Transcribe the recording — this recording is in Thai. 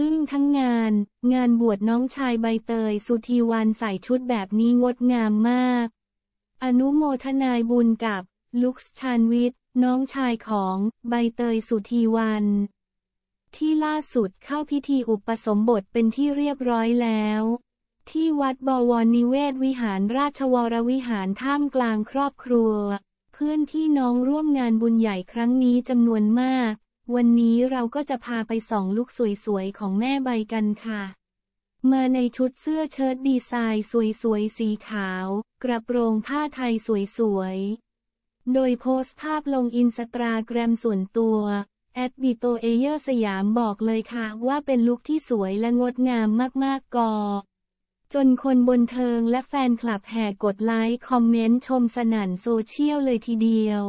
อึ้งทั้งงาน งานบวชน้องชายใบเตยสุธีวันใส่ชุดแบบนี้งดงามมาก อนุโมทนายบุญกับลุคชานวิทย์น้องชายของใบเตยสุธีวัน ที่ล่าสุดเข้าพิธีอุปสมบทเป็นที่เรียบร้อยแล้ว ที่วัดบวรนิเวศวิหารราชวรวิหารท่ามกลางครอบครัว เพื่อนที่น้องร่วมงานบุญใหญ่ครั้งนี้จำนวนมากวันนี้เราก็จะพาไปส่องลุคสวย ๆ ของแม่ใบกันค่ะ มาในชุดเสื้อเชิ้ตดีไซน์สวย ๆ สีขาว กระโปรงผ้าไทยสวย ๆ โดยโพสต์ภาพลงอินสตาแกรมส่วนตัวแอดบิโตเอเยอร์สยามบอกเลยค่ะ ว่าเป็นลุคที่สวยและงดงามมากๆกอจนคนบนเทิงและแฟนคลับแห่กดไลค์ คอมเมนต์ ชมสนั่นโซเชียลเลยทีเดียว